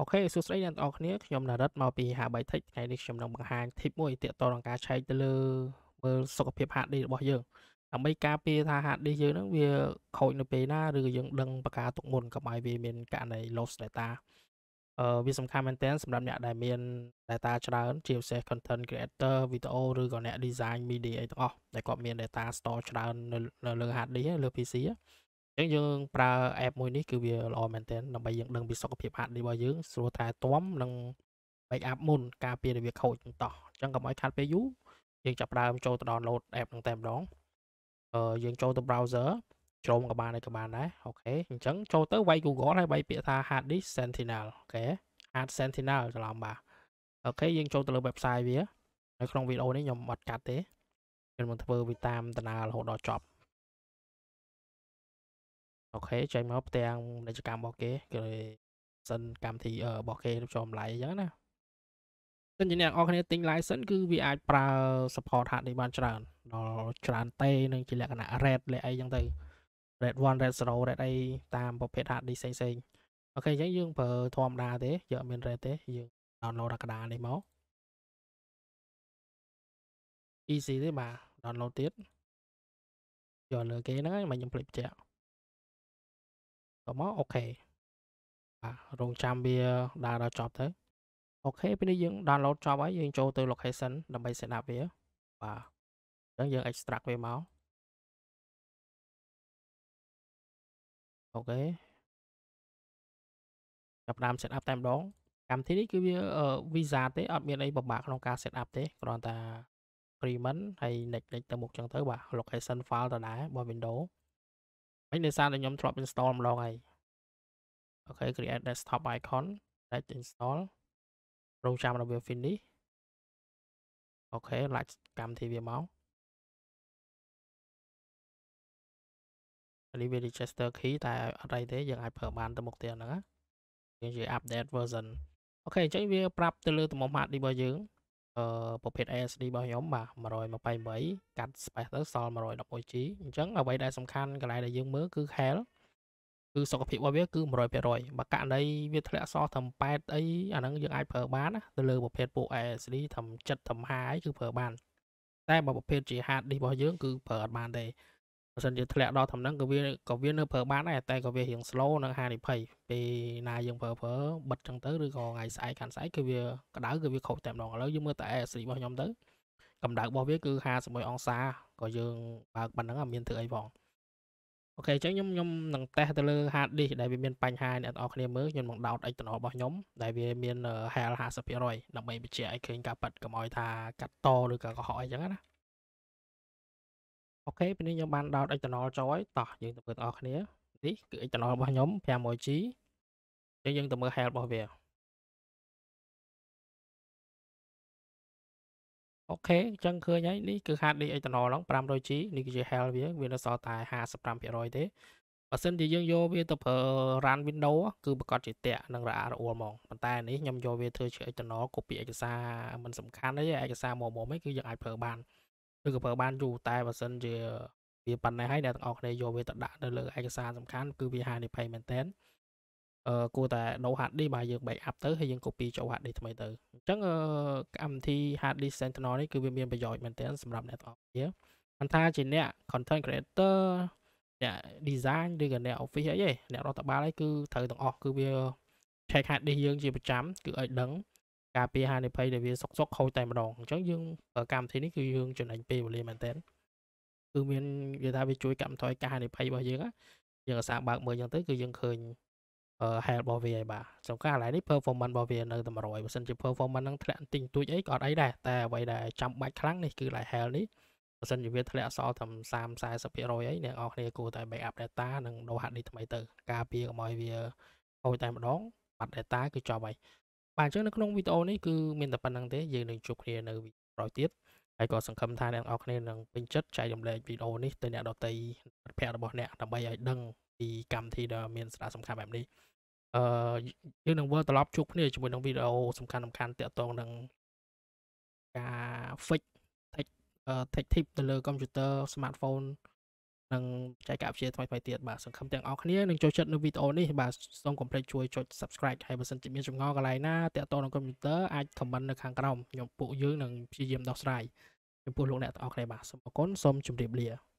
អូខេសួស្តីអ្នកទាំងអស់គ្នាខ្ញុំណារិតមកពី Habit Tech ថ្ងៃនេះខ្ញុំនឹងបង្ហាញ tip មួយទាក់ទងនឹងការឆែកទៅលើមើលសុខភាព hard disk របស់យើងដើម្បីការពារថា hard disk យើងហ្នឹង វាខូចនៅពេលណាឬក៏យើងដឹងប្រការទុកមុនកុំឲ្យវាមានករណី loss data អឺវាសំខាន់មែនទែនសម្រាប់អ្នកដែលមាន data ច្រើនជាពិសេស content creator video ឬក៏អ្នក design media អីទាំងអស់ដែលគាត់មាន data store ច្រើននៅលើ hard disk លើ PC ហ្នឹងអញ្ចឹងយើងប្រើ app មួយនេះគឺវាល្អមែនទែនដើម្បីយើងដឹងពីសុខភាពហាត់នេះរបស់យើងស្រួលថែទាំនិង make up មុនការពាររបៀបខូចតោះអញ្ចឹងកុំឲ្យខាត់ពេលយូរយើងចាប់ផ្ដើមចូលទៅ download app ហ្នឹងតែម្ដងអឺយើងចូលទៅ browser ជ្រុំក៏បានហើយក៏បានដែរអូខេអញ្ចឹងចូលទៅវាយ Google ហើយវាយពាក្យ ថា hard disk sentinel អូខេ hard sentinel ច្រឡំបាទអូខេយើងចូលទៅលើ website វា នៅក្នុងវីដេអូនេះខ្ញុំអត់កាត់ទេខ្ញុំនឹងធ្វើវាតាមដំណើររហូតដល់ចប់អូខេចេញមកផ្ទាំងពាណិជ្ជកម្មរបស់គេគេសិនកម្មវិធីរបស់គេរៀបចំឡាយអញ្ចឹងណាដូច្នេះអ្នកនរគ្នាទិញ license គឺវាអាច ប្រើ support ហាក់នេះបានច្រើនដល់ច្រើនទេនឹងជាលក្ខណៈ red លេខអីចឹងទៅ red 1 red 0 red អីតាមប្រភេទហាក់នេះផ្សេងផ្សេងអូខេអញ្ចឹងយើងប្រើធម្មតាទេយើងអត់មាន red ទេយើង download ដល់កដានេះមក easy ទេបាទ download ទៀតយកលើគេហ្នឹងហើយមិនខ្ញុំភ្លេចបញ្ជាក់មកអូខេបាទរងចាំវាដើរដល់ចប់ទៅអូខេពេលនេះយើង download ចប់ហើយយើងចូលទៅ location ដើម្បី set up វាបាទអញ្ចឹងយើង extract វាមកអូខេចាប់ដើម set up តែម្ដង កម្មវិធីនេះគឺវា visa ទេអត់មានអីពិបាកក្នុងការ set up ទេគ្រាន់តែ agreement ហើយ next next ទៅមុខចឹងទៅបាទ location file ដដែលរបស់ window ហើយនៅសារតែខ្ញុំធ្លាប់ install ម្ដងហើយអូខេ create desktop icon ដែល install រងចាំរវា finish អូខេឡាច់កម្មវិធីវាមកនេះវា register key តែអត់អីទេយើងអាចប្រើបានទៅមុខទៀតហ្នឹងយើងជា update version អូខេអញ្ចឹងវាប្រាប់ទៅលើទំហំ hard disk របស់យើងអឺប្រភេទ SSD របស់ខ្ញុំបាទ128កាត់ space ទៅសល់ 111G អញ្ចឹងអ្វីដែលសំខាន់កន្លែងដែលយើងមើលគឺ health គឺសុខភាពរបស់វា គឺ100%បើករណីវាធ្លាក់សោះត្រឹម8អីអាហ្នឹងយើងអាចប្រើបានណាទៅលើប្រភេទពួក SSD ត្រឹម7ត្រឹម5អីគឺប្រើបានតែបើប្រភេទជា hard disk របស់យើង គឺប្រើអត់បានទេបើសិនជាធ្លាក់ដល់ថ្នាក់ក៏វាក៏វានៅប្រើបានដែរតែក៏វារៀង slow និងហានិភ័យពេលណាយើងប្រើប្រើបិទចឹងទៅឬក៏ថ្ងៃស្អែកខាងស្អែកគឺវាក្តៅគឺវាខូចតែម្ដងឥឡូវយើងមើលតែ AC របស់ខ្ញុំទៅកម្ដៅរបស់វាគឺ51អង្សាក៏យើងបើកប៉ុណ្ណឹងអត់មានធ្វើអីផងអូខេអញ្ចឹងខ្ញុំខ្ញុំនឹងតេស្តទៅលើ hard disk ដែលវាមានបញ្ហាអ្នកនរគ្នាមើលខ្ញុំនឹងដោតអេកតណរបស់ខ្ញុំដែលវាមាន hell 50%ដើម្បីបញ្ជាក់ឲ្យឃើញការប៉ັດកុំឲ្យថាកាត់តឬក៏កុហកអីចឹងណាអូខេពេលនេះខ្ញុំបានដោត external ចូលហើយតោះយើងទៅមើលបងប្អូនគ្នានេះគឺ external របស់ខ្ញុំ 500G អញ្ចឹងយើងទៅមើល health របស់វាអូខេអញ្ចឹងឃើញហើយនេះគឺ hard disk external ហ្នឹង 500G នេះគឺជា health វាវានៅសល់តែ55%ទេបើសិនជាយើងយកវាទៅប្រើ run window គឺប្រកាសជាតាក់នឹងរអារអួលហ្មងប៉ុន្តែនេះខ្ញុំយកវាធ្វើជា external copy ឯកសារមិនសំខាន់ទេឯកសារមុំមុំហ្នឹងគឺយើងអាចប្រើបានឬក៏ប្រើបានយូរតែបើសិនជាវាប៉ុណ្ណេះហើយអ្នកទាំងអស់គ្នាយកវាទៅដាក់នៅលើឯកសារសំខាន់គឺវាហានិភ័យមែនតើអឺគួរតែ no hard disk បាទយើង back up ទៅហើយយើង copy ចូល hard disk ថ្មីទៅអញ្ចឹងអឺកម្មវិធី hard disk sentinel នេះគឺវាមានប្រយោជន៍មែនតើសម្រាប់អ្នកទាំងអស់គ្នាមិនថាជាអ្នក content creator អ្នក design ឬក៏អ្នក office អីទេអ្នករដ្ឋបាលអីគឺត្រូវទាំងអស់គឺវា check hard disk យើងជាប្រចាំគឺឲ្យដឹងការពារហានិភ័យដែលវាសុកសុកខូចតែម្ដងអញ្ចឹងយើងកម្មវិធីនេះគឺយើងចំណេញពេលវេលាមែនតើគឺមាននិយាយថាវាជួយកាត់បន្ថយការហានិភ័យរបស់យើងយើងអាចសាកបើកមើលអញ្ចឹងទៅគឺយើងឃើញ health របស់វាហើយបាទសំខាន់កន្លែងនេះ performance របស់វានៅតែ100បើសិនជា performance នឹងធ្លាក់តិចតួចអីក៏អត់អីដែរតែអ្វីដែលចាំបាច់ខ្លាំងនេះគឺ like health នេះបើសិនជាវាធ្លាក់សល់ត្រឹម30 40%អីអ្នកនរគ្នាគួរតែ backup data និង download HD ថ្មីទៅការពារកុំឲ្យវាខូចតែម្ដងបាត់ data គឺចប់ហើយបាទអញ្ចឹងនៅក្នុងវីដេអូនេះគឺមានតែប៉ុណ្្នឹងទេយើងនឹងជួបគ្នានៅវីដេអូក្រោយទៀតហើយក៏សង្ឃឹមថាអ្នកនរគ្នានឹងពេញចិត្តចែករំលែកវីដេអូនេះទៅអ្នកដទៃមិត្តភ័ក្តិរបស់អ្នកដើម្បីឲ្យដឹងពីកម្មវិធីដ៏មានសារៈសំខាន់បែបនេះអឺយើងនឹងវិលត្រឡប់ជួបគ្នាជាមួយនឹងវីដេអូសំខាន់សំខាន់តាក់ទងនឹងការ fix tech tech tip ទៅលើកុំព្យូទ័រ smartphone និងចែកការវិទ្យាថ្មីៗទៀតបាទសង្ឃឹមទាំងអស់គ្នានឹងចូលចិត្តនៅវីដេអូនេះបាទសូមកុំភ្លេចជួយចុច Subscribe ហើយបើសិនជាមានចម្ងល់កន្លែងណាតាក់ទងនឹងកុំព្យូទ័រអាច comment នៅខាងក្រោមខ្ញុំពួកយើងនឹងព្យាយាមដោះស្រាយចំពោះលោកអ្នកទាំងអស់គ្នាបាទសូមអរគុណសូមជម្រាបលា